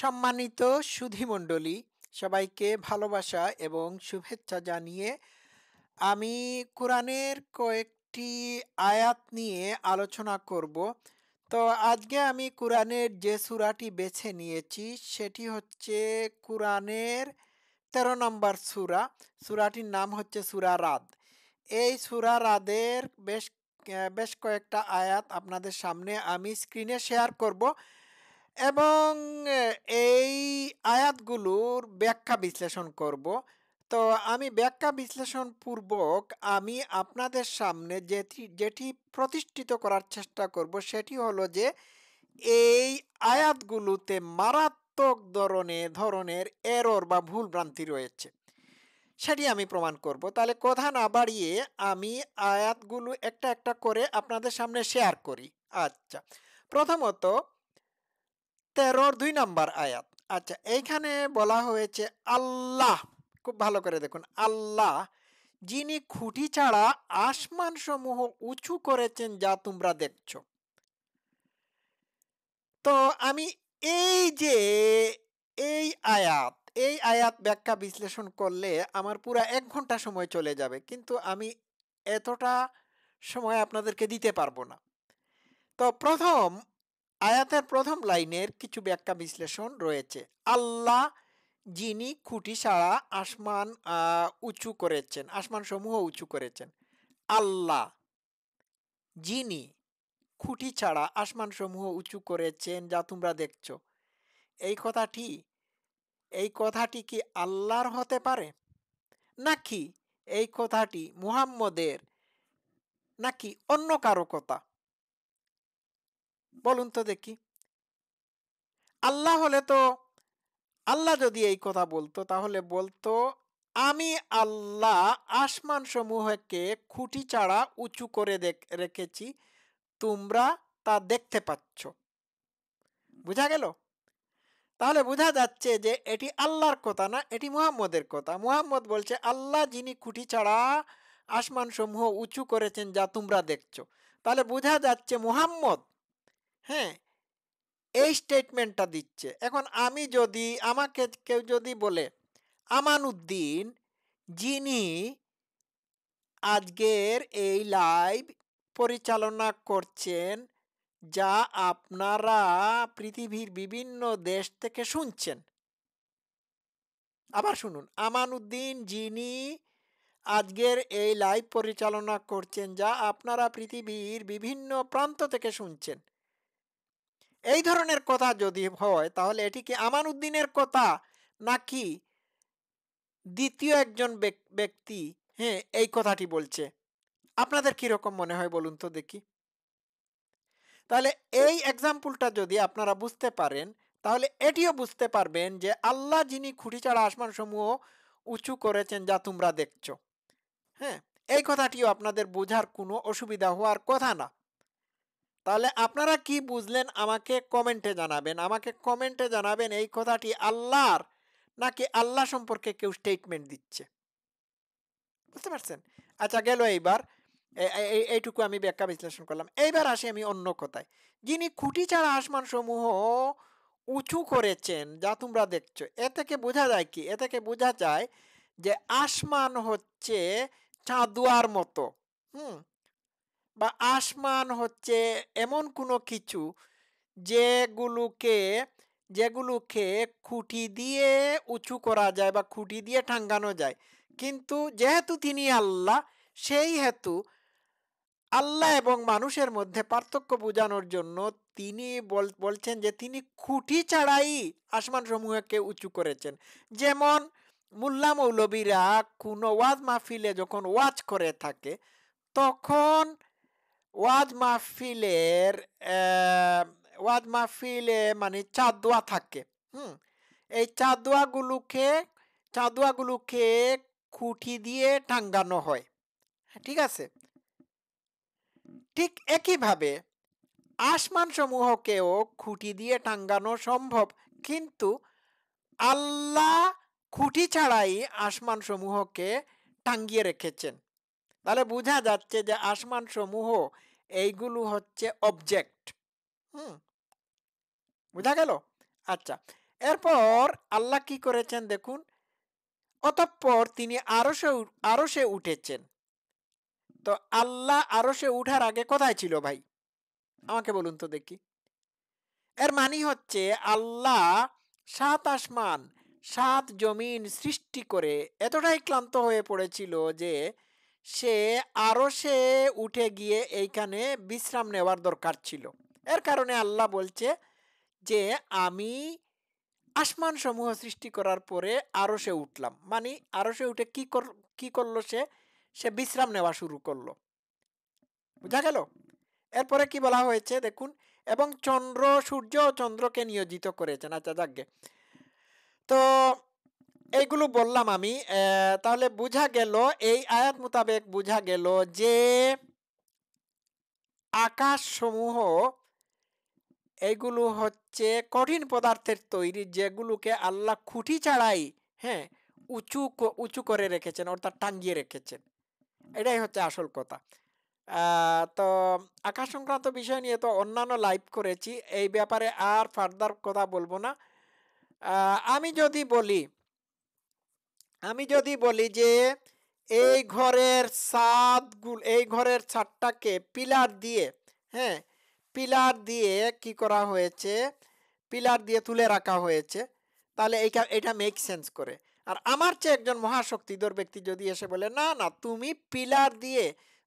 সম্মানিত সুধিমণ্ডলী সবাইকে ভালোবাসা এবং শুভেচ্ছা জানিয়ে আমি কোরআনের কয়েকটি আয়াত নিয়ে আলোচনা করব তো আজকে আমি কোরআনের যে সুরাটি বেছে নিয়েছি সেটি হচ্ছে কোরআনের তেরো নম্বর সুরা সুরাটির নাম হচ্ছে সুরা রাদ এই সুরা রাদের বেশ বেশ কয়েকটা আয়াত আপনাদের সামনে আমি স্ক্রিনে শেয়ার করব এবং এই আয়াতগুলোর ব্যাখ্যা বিশ্লেষণ করব তো আমি ব্যাখ্যা বিশ্লেষণ পূর্বক আমি আপনাদের সামনে যেটি যেটি প্রতিষ্ঠিত করার চেষ্টা করব সেটি হলো যে এই আয়াতগুলোতে মারাত্মক ধরনের ধরনের এরর বা ভুল ভ্রান্তি রয়েছে সেটি আমি প্রমাণ করব তাহলে কথা না বাড়িয়ে আমি আয়াতগুলো একটা একটা করে আপনাদের সামনে শেয়ার করি আচ্ছা প্রথমত তেরোর দুই নাম্বার আয়াত আচ্ছা এইখানে বলা হয়েছে আল্লাহ খুব ভালো করে দেখুন আল্লাহ যিনি খুঁটি ছাড়া আসমান সমূহ উঁচু করেছেন যা তোমরা দেখছ তো আমি এই যে এই আয়াত এই আয়াত ব্যাখ্যা বিশ্লেষণ করলে আমার পুরো এক ঘন্টা সময় চলে যাবে কিন্তু আমি এতটা সময় আপনাদেরকে দিতে পারবো না তো প্রথম আয়াতের প্রথম লাইনের কিছু ব্যাখ্যা বিশ্লেষণ রয়েছে আল্লাহ যিনি খুঁটি ছাড়া আসমান উঁচু করেছেন আসমান সমূহ উঁচু করেছেন আল্লাহ যিনি খুঁটি ছাড়া আসমান সমূহ উঁচু করেছেন যা তোমরা দেখছ এই কথাটি এই কথাটি কি আল্লাহর হতে পারে নাকি এই কথাটি মুহাম্মদের নাকি অন্য কারো কথা বলুন তো দেখি আল্লাহ হলে তো আল্লাহ যদি এই কথা বলতো তাহলে বলতো আমি আল্লাহ আসমান সমূহকে খুঁটি ছাড়া উঁচু করে রেখেছি তোমরা তা দেখতে পাচ্ছ বুঝা গেল তাহলে বোঝা যাচ্ছে যে এটি আল্লাহর কথা না এটি মুহাম্মদের কথা মুহাম্মদ বলছে আল্লাহ যিনি খুঁটি ছাড়া আসমান সমূহ উঁচু করেছেন যা তোমরা দেখছো তাহলে বোঝা যাচ্ছে মুহাম্মদ হ্যাঁ এই স্টেটমেন্টটা দিচ্ছে এখন আমি যদি আমাকে কেউ যদি বলে আমানুদ্দিন যিনি আজকের এই লাইভ পরিচালনা করছেন যা আপনারা পৃথিবীর বিভিন্ন দেশ থেকে শুনছেন আবার শুনুন আমানুদ্দিন যিনি আজকের এই লাইভ পরিচালনা করছেন যা আপনারা পৃথিবীর বিভিন্ন প্রান্ত থেকে শুনছেন এই ধরনের কথা যদি হয় তাহলে এটি কি আমানউদ্দিনের কথা নাকি দ্বিতীয় একজন ব্যক্তি হ্যাঁ এই কথাটি বলছে আপনাদের কীরকম মনে হয় বলুন তো দেখি তাহলে এই এক্সাম্পলটা যদি আপনারা বুঝতে পারেন তাহলে এটিও বুঝতে পারবেন যে আল্লাহ যিনি খুঁটি ছাড়া আসমান সমূহ উঁচু করেছেন যা তোমরা দেখছ হ্যাঁ এই কথাটিও আপনাদের বোঝার কোনো অসুবিধা হওয়ার কথা না তাহলে আপনারা কি বুঝলেন আমাকে কমেন্টে জানাবেন আমাকে কমেন্টে জানাবেন এই কথাটি আল্লাহর নাকি আল্লাহ সম্পর্কে কেউ স্টেটমেন্ট দিচ্ছে বুঝতে পারছেন আচ্ছা গেল এইবার এইটুকু আমি ব্যাখ্যা বিশ্লেষণ করলাম এইবার আসি আমি অন্য কথায় যিনি খুঁটি ছাড়া আসমানসমূহ উঁচু করেছেন যা তোমরা দেখছো এ থেকে বোঝা যায় কি এ থেকে বোঝা যায় যে আসমান হচ্ছে চাঁদুয়ার মতো হুম বা আসমান হচ্ছে এমন কোনো কিছু যেগুলোকে যেগুলোকে খুঁটি দিয়ে উঁচু করা যায় বা খুঁটি দিয়ে ঠাঙ্গানো যায় কিন্তু যেহেতু তিনি আল্লাহ সেই হেতু আল্লাহ এবং মানুষের মধ্যে পার্থক্য বোঝানোর জন্য তিনি বলছেন যে তিনি খুঁটি ছাড়াই আসমান সমূহকে উঁচু করেছেন যেমন মোল্লা মৌলবীরা কোনো ওয়াজ মাহফিলে যখন ওয়াজ করে থাকে তখন ওয়াজ মাহফিলের ওয়াজ মাহফিলে মানে চাঁদোয়া দোয়া থাকে হুম এই চার দোয়াগুলোকে চার দোয়াগুলোকে খুঁটি দিয়ে টাঙ্গানো হয় ঠিক আছে ঠিক একইভাবে আসমান সমূহকেও খুঁটি দিয়ে টাঙ্গানো সম্ভব কিন্তু আল্লাহ খুঁটি ছাড়াই আসমান সমূহকে টাঙ্গিয়ে রেখেছেন তাহলে বোঝা যাচ্ছে যে আসমান সমূহ এইগুলো হচ্ছে অবজেক্ট হুম বুঝা গেল আচ্ছা এরপর আল্লাহ কি করেছেন দেখুন অতঃপর তিনি আরো সে আরো সে উঠেছেন তো আল্লাহ আরো সে উঠার আগে কোথায় ছিল ভাই আমাকে বলুন তো দেখি এর মানি হচ্ছে আল্লাহ সাত আসমান সাত জমিন সৃষ্টি করে এতটাই ক্লান্ত হয়ে পড়েছিল যে সে আরও সে উঠে গিয়ে এইখানে বিশ্রাম নেওয়ার দরকার ছিল এর কারণে আল্লাহ বলছে যে আমি আসমান সমূহ সৃষ্টি করার পরে আরও সে উঠলাম মানে আরও সে উঠে কী কর কী করলো সে সে বিশ্রাম নেওয়া শুরু করলো বুঝা গেল এরপরে কি বলা হয়েছে দেখুন এবং চন্দ্র সূর্য চন্দ্রকে নিয়োজিত করেছেন আচ্ছা যাজ্ঞে তো এইগুলো বললাম আমি তাহলে বোঝা গেল এই আয়াত মোতাবেক বোঝা গেল যে আকাশসমূহ এইগুলো হচ্ছে কঠিন পদার্থের তৈরি যেগুলোকে আল্লাহ খুঁটি ছাড়াই হ্যাঁ উঁচু উঁচু করে রেখেছেন অর্থাৎ টাঙ্গিয়ে রেখেছেন এটাই হচ্ছে আসল কথা তো আকাশ সংক্রান্ত বিষয় নিয়ে তো অন্যান্য লাইভ করেছি এই ব্যাপারে আর ফার্দার কথা বলবো না আমি যদি বলি আমি যদি বলি যে এই ঘরের ছাদগুলো এই ঘরের ছাদটাকে পিলার দিয়ে হ্যাঁ পিলার দিয়ে কি করা হয়েছে পিলার দিয়ে তুলে রাখা হয়েছে তাহলে এইটা এটা মেক সেন্স করে আর আমার চেয়ে একজন মহাশক্তিধর ব্যক্তি যদি এসে বলে না না তুমি পিলার দিয়ে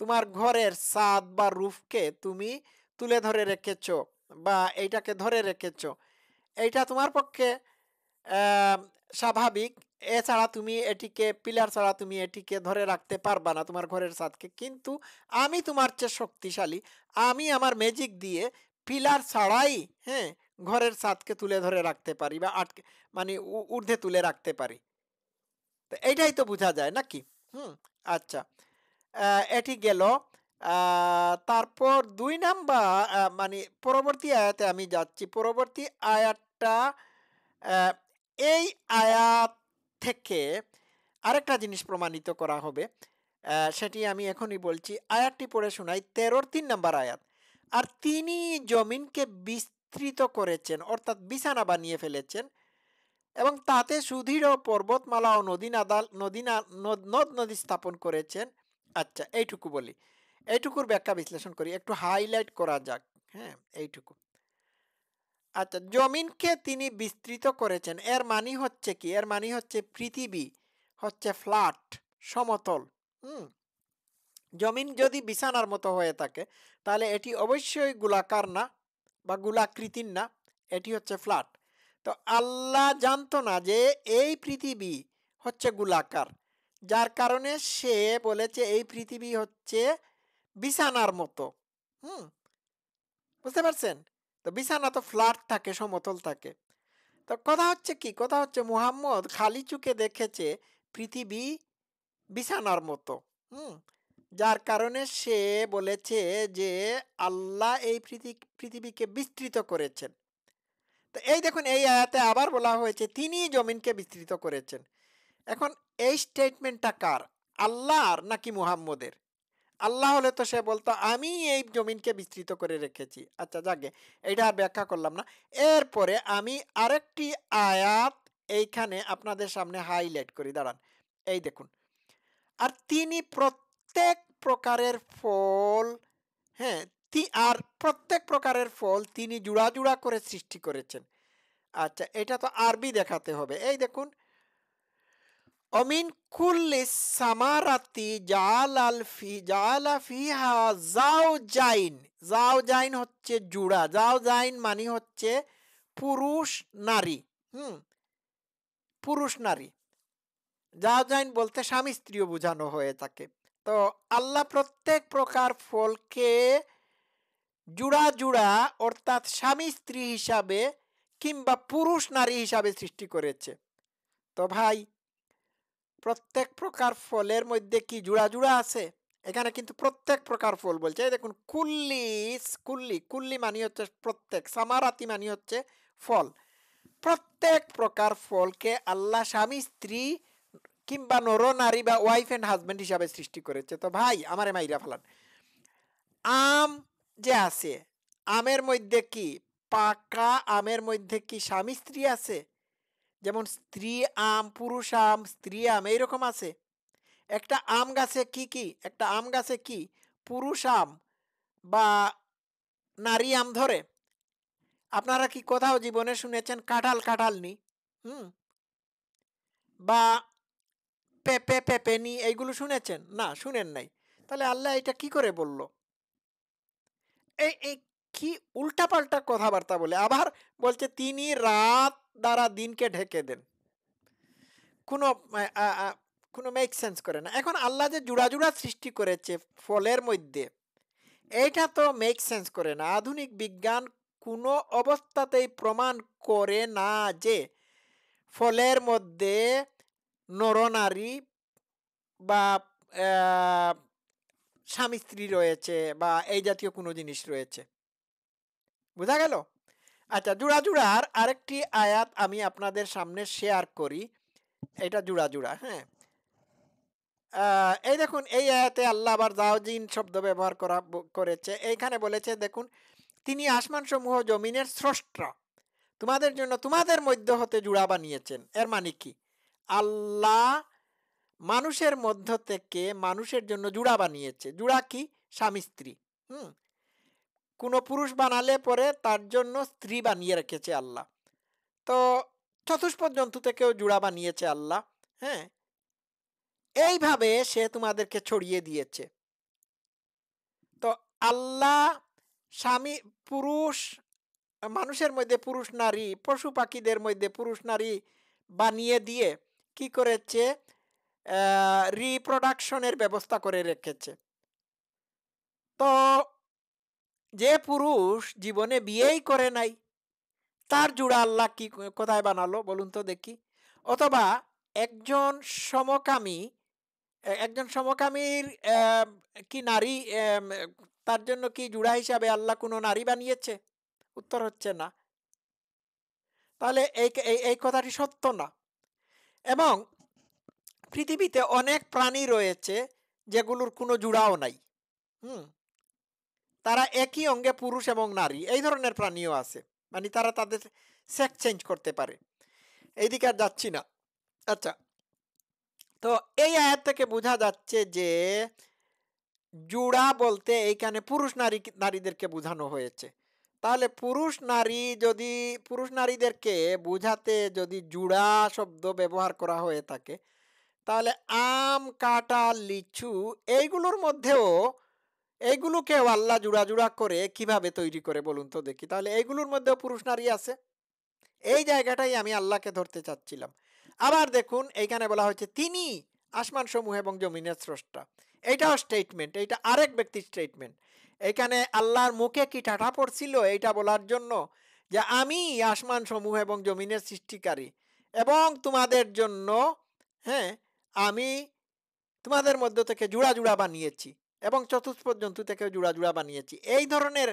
তোমার ঘরের ছাদ বা রুফকে তুমি তুলে ধরে রেখেছ বা এইটাকে ধরে রেখেছ এইটা তোমার পক্ষে স্বাভাবিক এছাড়া তুমি এটিকে পিলার ছাড়া তুমি এটিকে ধরে রাখতে পারবা না তোমার ঘরের ছাদকে কিন্তু আমি তোমার চেয়ে শক্তিশালী আমি আমার ম্যাজিক দিয়ে পিলার ছাড়াই হ্যাঁ ঘরের ছাদকে তুলে ধরে রাখতে পারি বা আটকে মানে ঊর্ধ্বে তুলে রাখতে পারি তো এইটাই তো বোঝা যায় নাকি হুম আচ্ছা এটি গেল তারপর দুই নাম্বার মানে পরবর্তী আয়াতে আমি যাচ্ছি পরবর্তী আয়াতটা এই আয়াত থেকে আরেকটা জিনিস প্রমাণিত করা হবে সেটি আমি এখনই বলছি আয়াতটি পড়ে শোনাই তেরোর তিন নম্বর আয়াত আর তিনি জমিনকে বিস্তৃত করেছেন অর্থাৎ বিছানা বানিয়ে ফেলেছেন এবং তাতে সুদৃঢ় পর্বতমালা ও নদী নাদাল নদী নদ নদী স্থাপন করেছেন আচ্ছা এইটুকু বলি এইটুকুর ব্যাখ্যা বিশ্লেষণ করি একটু হাইলাইট করা যাক হ্যাঁ এইটুকু আচ্ছা জমিনকে তিনি বিস্তৃত করেছেন এর মানি হচ্ছে কি এর মানি হচ্ছে পৃথিবী হচ্ছে ফ্ল্যাট সমতল হুম জমিন যদি বিছানার মতো হয়ে থাকে তাহলে এটি অবশ্যই গোলাকার না বা গোলাকৃতির না এটি হচ্ছে ফ্ল্যাট তো আল্লাহ জানতো না যে এই পৃথিবী হচ্ছে গোলাকার যার কারণে সে বলেছে এই পৃথিবী হচ্ছে বিছানার মতো হুম বুঝতে পারছেন তো বিছানা তো ফ্ল্যাট থাকে সমতল থাকে তো কথা হচ্ছে কি কথা হচ্ছে মুহাম্মদ খালি চুকে দেখেছে পৃথিবী বিছানার মতো হুম যার কারণে সে বলেছে যে আল্লাহ এই পৃথিবীকে বিস্তৃত করেছেন তো এই দেখুন এই আয়াতে আবার বলা হয়েছে তিনি জমিনকে বিস্তৃত করেছেন এখন এই স্টেটমেন্টটা কার আল্লাহর নাকি মুহাম্মদের আল্লাহ হলে তো সে বলতো আমি এই জমিনকে বিস্তৃত করে রেখেছি আচ্ছা যাকে এটা আর ব্যাখ্যা করলাম না এরপরে আমি আরেকটি আয়াত এইখানে আপনাদের সামনে হাইলাইট করি দাঁড়ান এই দেখুন আর তিনি প্রত্যেক প্রকারের ফল হ্যাঁ আর প্রত্যেক প্রকারের ফল তিনি জুড়া জুড়া করে সৃষ্টি করেছেন আচ্ছা এটা তো আরবি দেখাতে হবে এই দেখুন অমিন কুল্লি সামারাতি জালাল ফি জালা ফিহা যাও জাইন যাও জাইন হচ্ছে জুড়া যাও জাইন মানে হচ্ছে পুরুষ নারী হুম পুরুষ নারী যাও জাইন বলতে স্বামী স্ত্রীও বোঝানো হয়ে থাকে তো আল্লাহ প্রত্যেক প্রকার ফলকে জুড়া জুড়া অর্থাৎ স্বামী স্ত্রী হিসাবে কিংবা পুরুষ নারী হিসাবে সৃষ্টি করেছে তো ভাই প্রত্যেক প্রকার ফলের মধ্যে কি জুড়া জুড়া আছে এখানে কিন্তু প্রত্যেক প্রকার ফল বলছে দেখুন কুল্লি কুল্লি কুল্লি মানি হচ্ছে প্রত্যেক সামারাতি মানি হচ্ছে ফল প্রত্যেক প্রকার ফলকে আল্লাহ স্বামী স্ত্রী কিংবা নর নারী বা ওয়াইফ অ্যান্ড হাজব্যান্ড হিসাবে সৃষ্টি করেছে তো ভাই আমারে মাইরা ফালান আম যে আছে আমের মধ্যে কি পাকা আমের মধ্যে কি স্বামী স্ত্রী আছে যেমন স্ত্রী আম পুরুষ আম স্ত্রী আম এইরকম আছে একটা আম গাছে কি কি একটা আম গাছে কি পুরুষ আম বা নারী আম ধরে আপনারা কি কোথাও জীবনে শুনেছেন কাঁঠাল কাঁঠালনি হুম বা পেপে নি এইগুলো শুনেছেন না শুনেন নাই তাহলে আল্লাহ এটা কি করে বলল এই কি উল্টাপাল্টা কথাবার্তা বলে আবার বলছে তিনি রাত দ্বারা দিনকে ঢেকে দেন কোনো কোনো মেক সেন্স করে না এখন আল্লাহ যে জুড়া জুড়া সৃষ্টি করেছে ফলের মধ্যে এইটা তো মেক সেন্স করে না আধুনিক বিজ্ঞান কোনো অবস্থাতেই প্রমাণ করে না যে ফলের মধ্যে নরনারী বা স্বামী স্ত্রী রয়েছে বা এই জাতীয় কোনো জিনিস রয়েছে বোঝা গেল আচ্ছা জুড়া জুড়ার আরেকটি আয়াত আমি আপনাদের সামনে শেয়ার করি এটা জুড়া জুড়া হ্যাঁ এই দেখুন এই আয়াতে আল্লাহ আবার জাওজিন শব্দ ব্যবহার করা করেছে এইখানে বলেছে দেখুন তিনি আসমান সমূহ জমিনের স্রষ্টা তোমাদের জন্য তোমাদের মধ্য হতে জুড়া বানিয়েছেন এর মানে কি আল্লাহ মানুষের মধ্য থেকে মানুষের জন্য জুড়া বানিয়েছে জুড়া কি স্বামী স্ত্রী হুম কোনো পুরুষ বানালে পরে তার জন্য স্ত্রী বানিয়ে রেখেছে আল্লাহ তো চতুষ্পদ জন্তু থেকেও জুড়া বানিয়েছে আল্লাহ হ্যাঁ এইভাবে সে তোমাদেরকে ছড়িয়ে দিয়েছে তো আল্লাহ স্বামী পুরুষ মানুষের মধ্যে পুরুষ নারী পশু পাখিদের মধ্যে পুরুষ নারী বানিয়ে দিয়ে কি করেছে রিপ্রোডাকশনের ব্যবস্থা করে রেখেছে তো যে পুরুষ জীবনে বিয়েই করে নাই তার জুড়া আল্লাহ কি কোথায় বানালো বলুন তো দেখি অথবা একজন সমকামী একজন সমকামীর কি নারী তার জন্য কি জুড়া হিসাবে আল্লাহ কোনো নারী বানিয়েছে উত্তর হচ্ছে না তাহলে এই এই কথাটি সত্য না এবং পৃথিবীতে অনেক প্রাণী রয়েছে যেগুলোর কোনো জুড়াও নাই হুম তারা একই অঙ্গে পুরুষ এবং নারী এই ধরনের প্রাণীও আছে মানে তারা তাদের সেক্স চেঞ্জ করতে পারে এইদিকে আর যাচ্ছি না আচ্ছা তো এই আয়ের থেকে বোঝা যাচ্ছে যে জুড়া বলতে এইখানে পুরুষ নারী নারীদেরকে বোঝানো হয়েছে তাহলে পুরুষ নারী যদি পুরুষ নারীদেরকে বোঝাতে যদি জুড়া শব্দ ব্যবহার করা হয়ে থাকে তাহলে আম কাটা লিচু এইগুলোর মধ্যেও এইগুলোকেও আল্লাহ জুড়া জুড়া করে কিভাবে তৈরি করে বলুন তো দেখি তাহলে এইগুলোর মধ্যেও পুরুষ নারী আছে এই জায়গাটাই আমি আল্লাহকে ধরতে চাচ্ছিলাম আবার দেখুন এইখানে বলা হয়েছে তিনি আসমান সমূহ এবং জমিনের স্রষ্টা এইটাও স্টেটমেন্ট এইটা আরেক ব্যক্তির স্টেটমেন্ট এইখানে আল্লাহর মুখে কি টাটা পড়ছিল এইটা বলার জন্য যে আমি আসমান সমূহ এবং জমিনের সৃষ্টিকারী এবং তোমাদের জন্য হ্যাঁ আমি তোমাদের মধ্য থেকে জুড়া জুড়া বানিয়েছি এবং চতুর্থ পর্যন্ত থেকে জুড়া জুড়া বানিয়েছি এই ধরনের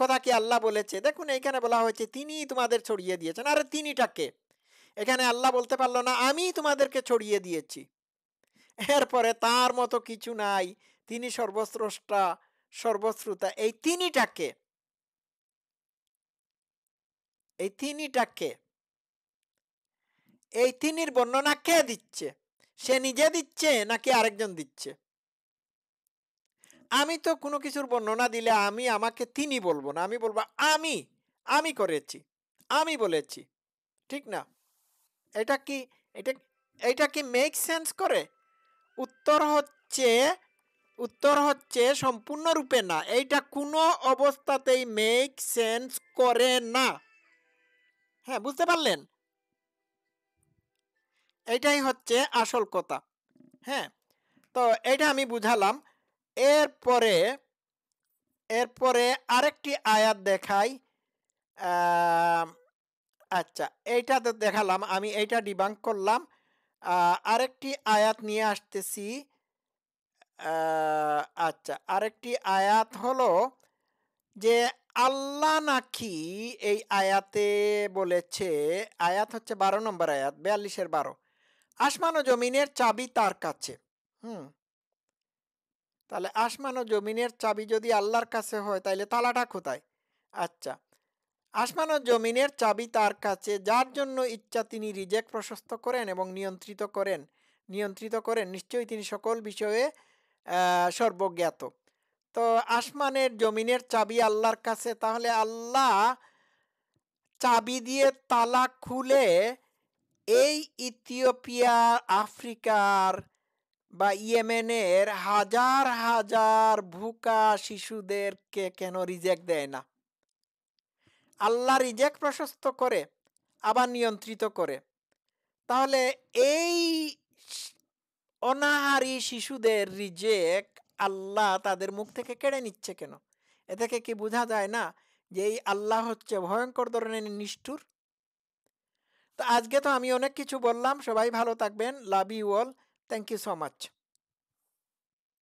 কথা কি আল্লাহ বলেছে দেখুন এইখানে বলা হয়েছে তিনি তোমাদের ছড়িয়ে দিয়েছেন আরে তিনিটাকে এখানে আল্লাহ বলতে পারলো না আমি তোমাদেরকে ছড়িয়ে দিয়েছি এরপরে তার মতো কিছু নাই তিনি সর্বশ্রষ্টা সর্বশ্রুতা এই তিনিটাকে এই তিনিটাকে এই তিনির বর্ণনা কে দিচ্ছে সে নিজে দিচ্ছে নাকি আরেকজন দিচ্ছে আমি তো কোনো কিছুর বর্ণনা দিলে আমি আমাকে তিনি বলবো না আমি বলবো আমি আমি করেছি আমি বলেছি ঠিক না এটা কি এটা এটা কি মেক সেন্স করে উত্তর হচ্ছে উত্তর হচ্ছে সম্পূর্ণরূপে না এইটা কোনো অবস্থাতেই মেক সেন্স করে না হ্যাঁ বুঝতে পারলেন এটাই হচ্ছে আসল কথা হ্যাঁ তো এটা আমি বুঝালাম এরপরে এরপরে আরেকটি আয়াত দেখাই আচ্ছা এইটা তো দেখালাম আমি এইটা ডিবাঙ্ক করলাম আরেকটি আয়াত নিয়ে আসতেছি আচ্ছা আরেকটি আয়াত হলো যে আল্লাহ নাকি এই আয়াতে বলেছে আয়াত হচ্ছে বারো নম্বর আয়াত বিয়াল্লিশের বারো আসমান ও জমিনের চাবি তার কাছে হুম তাহলে আসমান ও জমিনের চাবি যদি আল্লাহর কাছে হয় তাহলে তালাটা কোথায় আচ্ছা আসমান ও জমিনের চাবি তার কাছে যার জন্য ইচ্ছা তিনি রিজেক্ট প্রশস্ত করেন এবং নিয়ন্ত্রিত করেন নিয়ন্ত্রিত করেন নিশ্চয়ই তিনি সকল বিষয়ে সর্বজ্ঞাত তো আসমানের জমিনের চাবি আল্লাহর কাছে তাহলে আল্লাহ চাবি দিয়ে তালা খুলে এই ইথিওপিয়া আফ্রিকার বা ইয়েমেনের হাজার হাজার ভুকা শিশুদেরকে কেন রিজেক্ট দেয় না আল্লাহ রিজেক্ট প্রশস্ত করে আবার নিয়ন্ত্রিত করে তাহলে এই অনাহারি শিশুদের রিজেক আল্লাহ তাদের মুখ থেকে কেড়ে নিচ্ছে কেন এ থেকে কি বোঝা যায় না যে এই আল্লাহ হচ্ছে ভয়ঙ্কর ধরনের নিষ্ঠুর তো আজকে তো আমি অনেক কিছু বললাম সবাই ভালো থাকবেন love you all Thank you so much.